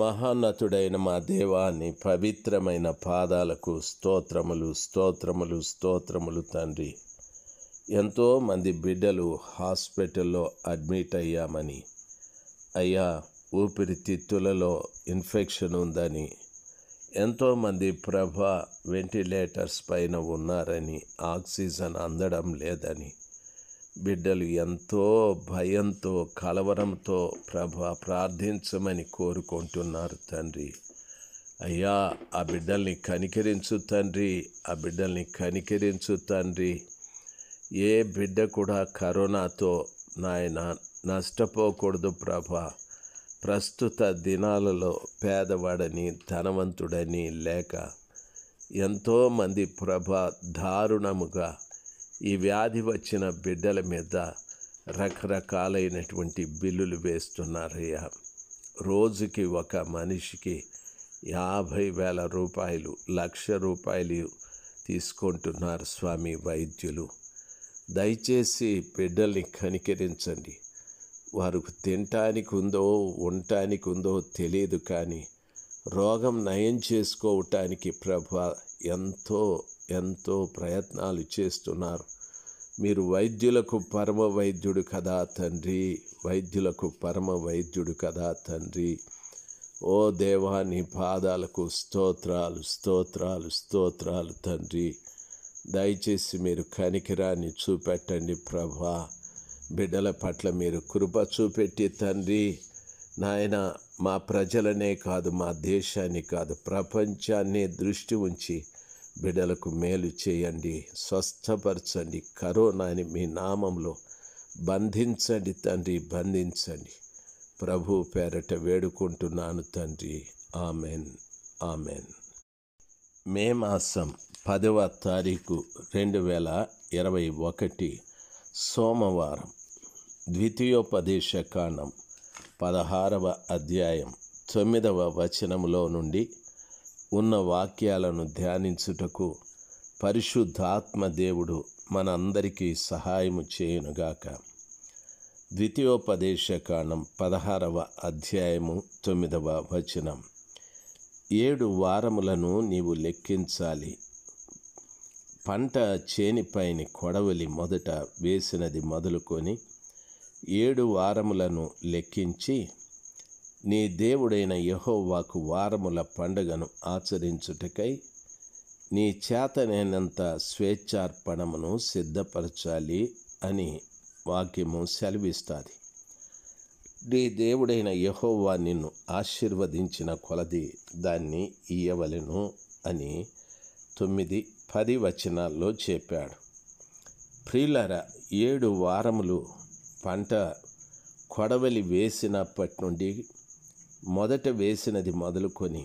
మహానతుడైన మా దేవాన్ని పవిత్రమైన పాదాలకు స్తోత్రములు స్తోత్రములు స్తోత్రములు తండ్రి ఎంతోమంది బిడ్డలు హాస్పిటల్లో అడ్మిట్ అయ్యామని అయ్యా ఊపిరితిత్తులలో ఇన్ఫెక్షన్ ఉందని ఎంతోమంది ప్రభ వెంటిలేటర్స్ పైన ఉన్నారని ఆక్సిజన్ అందడం లేదని బిడ్డలు ఎంతో భయంతో కలవరంతో ప్రభ ప్రార్థించమని కోరుకుంటున్నారు తండ్రి అయ్యా ఆ బిడ్డల్ని కనికరించు తండ్రి ఆ బిడ్డల్ని కనికరించు తండ్రి ఏ బిడ్డ కూడా కరోనాతో నాయన నష్టపోకూడదు ప్రభ ప్రస్తుత దినాలలో పేదవాడని ధనవంతుడని లేక ఎంతోమంది ప్రభ దారుణముగా ఈ వ్యాధి వచ్చిన బిడ్డల మీద రకరకాలైనటువంటి బిల్లులు వేస్తున్నారయ్యా రోజుకి ఒక మనిషికి యాభై వేల రూపాయలు లక్ష రూపాయలు తీసుకుంటున్నారు స్వామి వైద్యులు దయచేసి బిడ్డల్ని కనికరించండి వారికి తినటానికి ఉందో ఉండటానికి ఉందో తెలియదు కానీ రోగం నయం చేసుకోవటానికి ప్రభ ఎంతో ఎంతో ప్రయత్నాలు చేస్తున్నారు మీరు వైద్యులకు పరమ వైద్యుడు కదా తండ్రి వైద్యులకు పరమ వైద్యుడు కదా తండ్రి ఓ దేవా నీ పాదాలకు స్తోత్రాలు స్తోత్రాలు స్తోత్రాలు తండ్రి దయచేసి మీరు కనికిరాన్ని చూపెట్టండి ప్రభా బిడ్డల పట్ల మీరు కృప చూపెట్టి తండ్రి నాయన మా ప్రజలనే కాదు మా దేశాన్ని కాదు ప్రపంచాన్ని దృష్టి ఉంచి బిడలకు మేలు చేయండి స్వస్థపరచండి కరోనాని మీ నామంలో బంధించండి తండ్రి బంధించండి ప్రభు పేరట వేడుకుంటున్నాను తండ్రి ఆమెన్ ఆమెన్ మే మాసం పదవ తారీఖు రెండు వేల ఇరవై ఒకటి సోమవారం ద్వితీయోపదేశ కాండం పదహారవ అధ్యాయం తొమ్మిదవ వచనంలో నుండి ఉన్న వాక్యాలను ధ్యానించుటకు పరిశుద్ధాత్మ దేవుడు మనందరికీ సహాయము చేయునుగాక ద్వితీయోపదేశకాండం పదహారవ అధ్యాయము తొమ్మిదవ వచనం ఏడు వారములను నీవు లెక్కించాలి పంట చేనిపైని కొడవలి మొదట వేసినది మొదలుకొని ఏడు వారములను లెక్కించి నీ దేవుడైన యహోవాకు వారముల పండుగను ఆచరించుటకై నీ చేతనైనంత స్వేచ్ఛార్పణమును సిద్ధపరచాలి అని వాక్యము సెలవిస్తుంది నీ దేవుడైన యహోవా నిన్ను ఆశీర్వదించిన కొలది దాన్ని ఇయ్యవలను అని తొమ్మిది పది వచనాల్లో చెప్పాడు ప్రిలర ఏడు వారములు పంట కొడవలి వేసినప్పటి నుండి మొదట వేసినది మొదలుకొని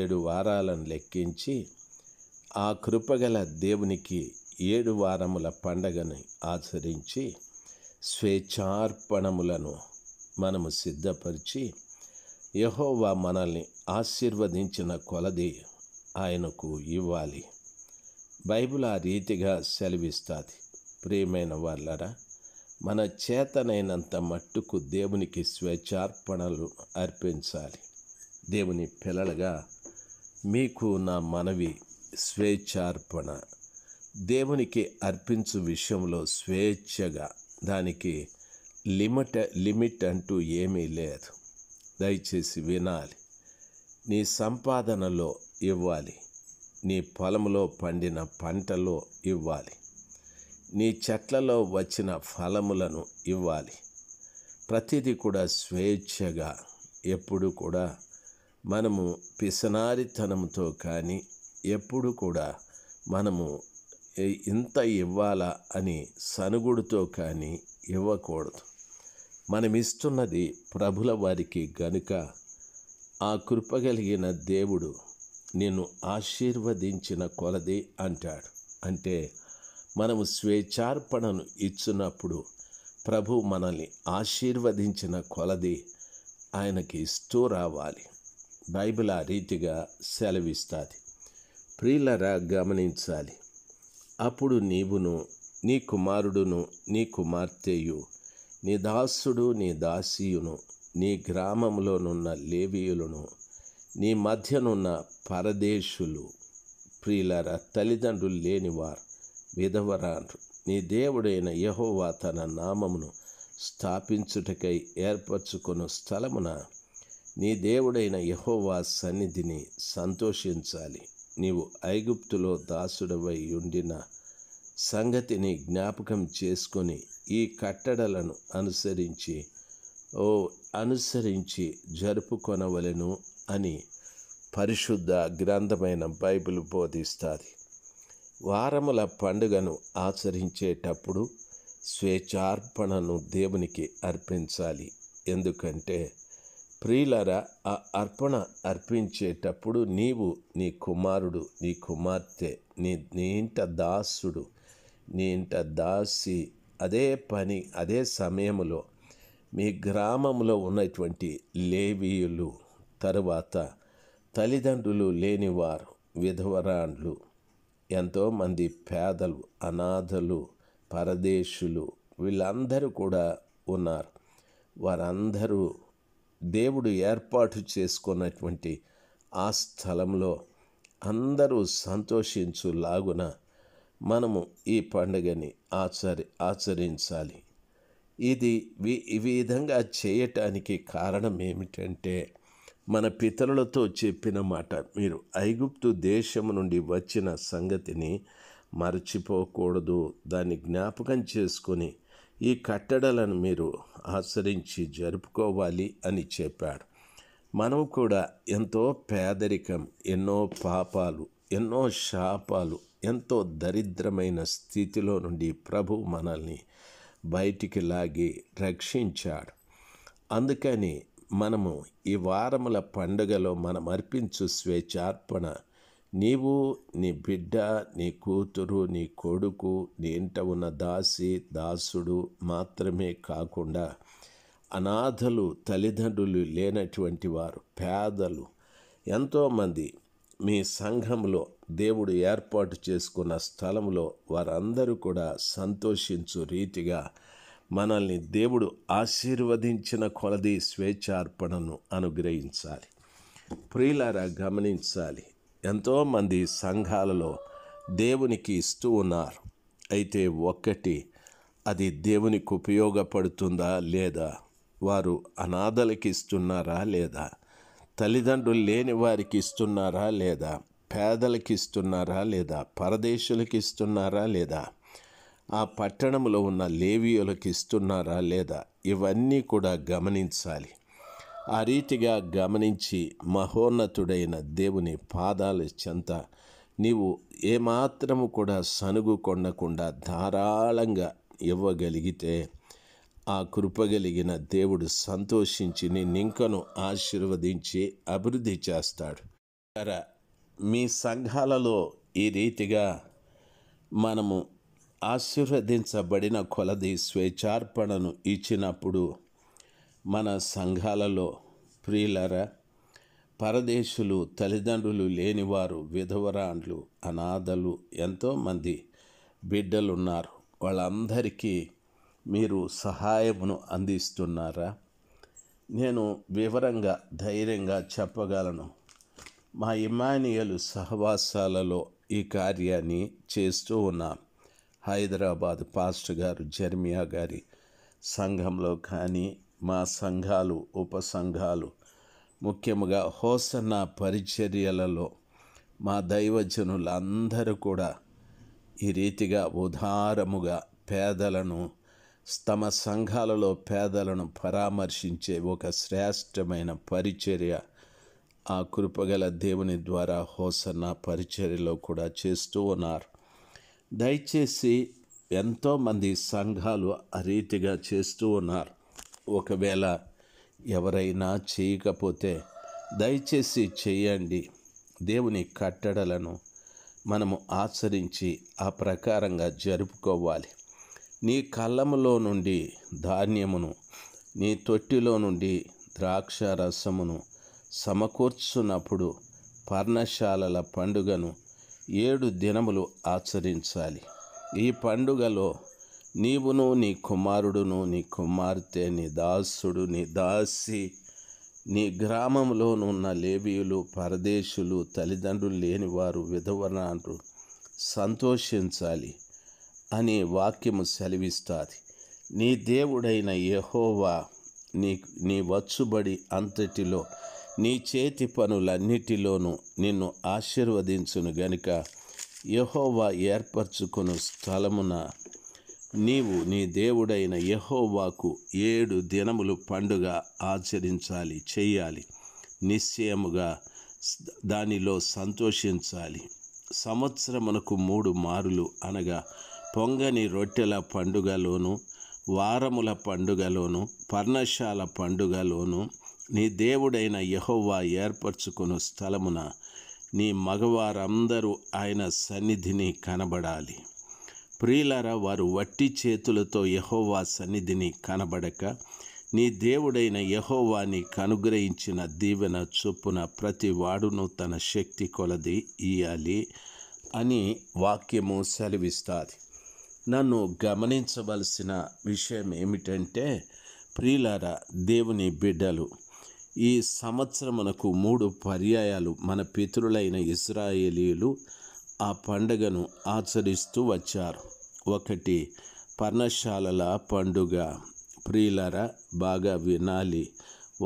ఏడు వారాలను లెక్కించి ఆ కృపగల దేవునికి ఏడు వారముల పండగను ఆచరించి స్వేచ్ఛార్పణములను మనము సిద్ధపరిచి యహోవా మనల్ని ఆశీర్వదించిన కొలది ఆయనకు ఇవ్వాలి బైబిల్ ఆ రీతిగా సెలవిస్తుంది ప్రియమైన వాళ్ళరా మన చేతనైనంత మట్టుకు దేవునికి స్వేచ్ఛార్పణలు అర్పించాలి దేవుని పిల్లలుగా మీకు నా మనవి స్వేచ్ఛార్పణ దేవునికి అర్పించు విషయంలో స్వేచ్ఛగా దానికి లిమిట్ లిమిట్ అంటూ ఏమీ లేదు దయచేసి వినాలి నీ సంపాదనలో ఇవ్వాలి నీ పొలంలో పండిన పంటలో ఇవ్వాలి నీ చెట్లలో వచ్చిన ఫలములను ఇవ్వాలి ప్రతిదీ కూడా స్వేచ్ఛగా ఎప్పుడు కూడా మనము పిసనారితనంతో కానీ ఎప్పుడు కూడా మనము ఇంత ఇవ్వాలా అని సనుగుడితో కానీ ఇవ్వకూడదు మనం ఇస్తున్నది ప్రభుల వారికి గనుక ఆ కృపగలిగిన దేవుడు నిన్ను ఆశీర్వదించిన కొలది అంటాడు అంటే మనము స్వేచ్ఛార్పణను ఇచ్చినప్పుడు ప్రభు మనల్ని ఆశీర్వదించిన కొలది ఆయనకి ఇస్తూ రావాలి బైబిల్ ఆ రీతిగా సెలవిస్తుంది ప్రియులరా గమనించాలి అప్పుడు నీవును నీ కుమారుడును నీ కుమార్తెయు నీ దాసుడు నీ దాసీయును నీ గ్రామంలోనున్న లేవీయులను నీ మధ్యనున్న పరదేశులు ప్రియులరా తల్లిదండ్రులు లేనివారు విధవర నీ దేవుడైన యహోవా తన నామమును స్థాపించుటకై ఏర్పరచుకున్న స్థలమున నీ దేవుడైన యహోవా సన్నిధిని సంతోషించాలి నీవు ఐగుప్తులో దాసుడవై ఉండిన సంగతిని జ్ఞాపకం చేసుకొని ఈ కట్టడలను అనుసరించి ఓ అనుసరించి జరుపుకొనవలను అని పరిశుద్ధ గ్రంథమైన బైబిల్ బోధిస్తుంది వారముల పండుగను ఆచరించేటప్పుడు స్వేచ్ఛార్పణను దేవునికి అర్పించాలి ఎందుకంటే ప్రియులర ఆ అర్పణ అర్పించేటప్పుడు నీవు నీ కుమారుడు నీ కుమార్తె నీ నీ ఇంట దాసుడు నీ ఇంట దాసి అదే పని అదే సమయంలో మీ గ్రామంలో ఉన్నటువంటి లేవీయులు తరువాత తల్లిదండ్రులు లేనివారు విధవరాండ్లు ఎంతోమంది పేదలు అనాథలు పరదేశులు వీళ్ళందరూ కూడా ఉన్నారు వారందరూ దేవుడు ఏర్పాటు చేసుకున్నటువంటి ఆ స్థలంలో అందరూ సంతోషించులాగున మనము ఈ పండుగని ఆచరి ఆచరించాలి ఇది ఈ విధంగా చేయటానికి కారణం ఏమిటంటే మన పితరులతో చెప్పిన మాట మీరు ఐగుప్తు దేశం నుండి వచ్చిన సంగతిని మరచిపోకూడదు దాన్ని జ్ఞాపకం చేసుకొని ఈ కట్టడలను మీరు ఆచరించి జరుపుకోవాలి అని చెప్పాడు మనం కూడా ఎంతో పేదరికం ఎన్నో పాపాలు ఎన్నో శాపాలు ఎంతో దరిద్రమైన స్థితిలో నుండి ప్రభు మనల్ని బయటికి లాగి రక్షించాడు అందుకని మనము ఈ వారముల పండుగలో మనం అర్పించు స్వేచ్ఛార్పణ నీవు నీ బిడ్డ నీ కూతురు నీ కొడుకు నీ ఇంట ఉన్న దాసి దాసుడు మాత్రమే కాకుండా అనాథలు తల్లిదండ్రులు లేనటువంటి వారు పేదలు ఎంతోమంది మీ సంఘంలో దేవుడు ఏర్పాటు చేసుకున్న స్థలంలో వారందరూ కూడా సంతోషించు రీతిగా మనల్ని దేవుడు ఆశీర్వదించిన కొలది స్వేచ్ఛార్పణను అనుగ్రహించాలి ప్రియులారా గమనించాలి ఎంతోమంది సంఘాలలో దేవునికి ఇస్తూ ఉన్నారు అయితే ఒక్కటి అది దేవునికి ఉపయోగపడుతుందా లేదా వారు అనాథలకి ఇస్తున్నారా లేదా తల్లిదండ్రులు లేని వారికి ఇస్తున్నారా లేదా పేదలకి ఇస్తున్నారా లేదా పరదేశులకి ఇస్తున్నారా లేదా ఆ పట్టణంలో ఉన్న లేవీయులకు ఇస్తున్నారా లేదా ఇవన్నీ కూడా గమనించాలి ఆ రీతిగా గమనించి మహోన్నతుడైన దేవుని పాదాల చెంత నీవు ఏమాత్రము కూడా సనుగు కొండకుండా ధారాళంగా ఇవ్వగలిగితే ఆ కృపగలిగిన దేవుడు సంతోషించి నింకను ఆశీర్వదించి అభివృద్ధి చేస్తాడు మీ సంఘాలలో ఈ రీతిగా మనము ఆశీర్వదించబడిన కొలది స్వేచ్ఛార్పణను ఇచ్చినప్పుడు మన సంఘాలలో ప్రియులర పరదేశులు తల్లిదండ్రులు లేనివారు విధవరాండ్లు అనాథలు ఎంతోమంది బిడ్డలున్నారు వాళ్ళందరికీ మీరు సహాయమును అందిస్తున్నారా నేను వివరంగా ధైర్యంగా చెప్పగలను మా ఇమానియలు సహవాసాలలో ఈ కార్యాన్ని చేస్తూ ఉన్నాం హైదరాబాద్ పాస్ట్ గారు జర్మియా గారి సంఘంలో కానీ మా సంఘాలు ఉపసంఘాలు ముఖ్యముగా హోసన్న పరిచర్యలలో మా దైవజనులందరూ కూడా ఈ రీతిగా ఉదారముగా పేదలను తమ సంఘాలలో పేదలను పరామర్శించే ఒక శ్రేష్టమైన పరిచర్య ఆ కృపగల దేవుని ద్వారా హోసన్న పరిచర్యలో కూడా చేస్తూ ఉన్నారు దయచేసి ఎంతోమంది సంఘాలు ఆ రీతిగా చేస్తూ ఉన్నారు ఒకవేళ ఎవరైనా చేయకపోతే దయచేసి చేయండి దేవుని కట్టడలను మనము ఆచరించి ఆ ప్రకారంగా జరుపుకోవాలి నీ కళ్ళములో నుండి ధాన్యమును నీ తొట్టిలో నుండి ద్రాక్ష రసమును సమకూర్చున్నప్పుడు పర్ణశాలల పండుగను ఏడు దినములు ఆచరించాలి ఈ పండుగలో నీవును నీ కుమారుడును నీ కుమార్తె నీ దాసుడు నీ దాసి నీ ఉన్న లేవీయులు పరదేశులు తల్లిదండ్రులు లేనివారు విధవనాలు సంతోషించాలి అనే వాక్యము సెలవిస్తుంది నీ దేవుడైన యహోవా నీ నీ వచ్చుబడి అంతటిలో నీ చేతి పనులన్నిటిలోనూ నిన్ను ఆశీర్వదించును గనుక యహోవా ఏర్పరచుకును స్థలమున నీవు నీ దేవుడైన యహోవాకు ఏడు దినములు పండుగ ఆచరించాలి చేయాలి నిశ్చయముగా దానిలో సంతోషించాలి సంవత్సరమునకు మూడు మారులు అనగా పొంగని రొట్టెల పండుగలోను వారముల పండుగలోను పర్ణశాల పండుగలోను నీ దేవుడైన యహోవా ఏర్పరచుకున్న స్థలమున నీ మగవారందరూ ఆయన సన్నిధిని కనబడాలి ప్రియులర వారు వట్టి చేతులతో యహోవా సన్నిధిని కనబడక నీ దేవుడైన యహోవాని కనుగ్రహించిన దీవెన చొప్పున ప్రతి వాడును తన శక్తి కొలది ఇయ్యాలి అని వాక్యము సెలవిస్తుంది నన్ను గమనించవలసిన విషయం ఏమిటంటే ప్రియులార దేవుని బిడ్డలు ఈ సంవత్సరమునకు మూడు పర్యాయాలు మన పితరులైన ఇజ్రాయేలీలు ఆ పండుగను ఆచరిస్తూ వచ్చారు ఒకటి పర్ణశాలల పండుగ ప్రియులర బాగా వినాలి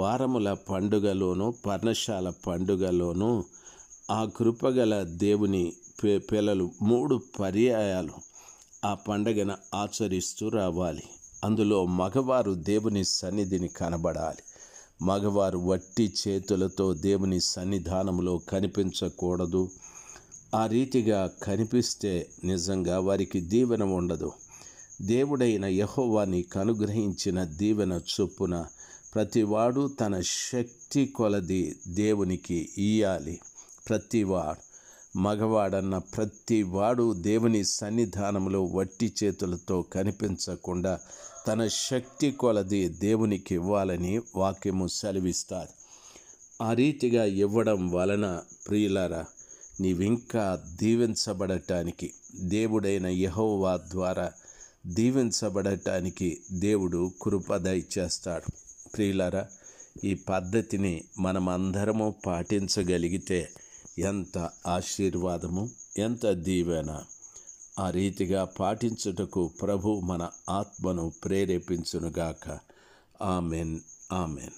వారముల పండుగలోను పర్ణశాల పండుగలోను ఆ కృపగల దేవుని పిల్లలు మూడు పర్యాయాలు ఆ పండగను ఆచరిస్తూ రావాలి అందులో మగవారు దేవుని సన్నిధిని కనబడాలి మగవారు వట్టి చేతులతో దేవుని సన్నిధానంలో కనిపించకూడదు ఆ రీతిగా కనిపిస్తే నిజంగా వారికి దీవెన ఉండదు దేవుడైన యహోవాని కనుగ్రహించిన దీవెన చొప్పున ప్రతివాడు తన శక్తి కొలది దేవునికి ఇయ్యాలి ప్రతివాడు మగవాడన్న ప్రతి వాడు దేవుని సన్నిధానంలో వట్టి చేతులతో కనిపించకుండా తన శక్తి కొలది దేవునికి ఇవ్వాలని వాక్యము సెలవిస్తారు ఆ రీతిగా ఇవ్వడం వలన ప్రియులారా నీవింకా దీవించబడటానికి దేవుడైన యహోవా ద్వారా దీవించబడటానికి దేవుడు కృపదయ చేస్తాడు ప్రియులారా ఈ పద్ధతిని మనమందరము పాటించగలిగితే ఎంత ఆశీర్వాదము ఎంత దీవెన ఆ రీతిగా పాటించుటకు ప్రభు మన ఆత్మను ప్రేరేపించునుగాక ఆమెన్ ఆమెన్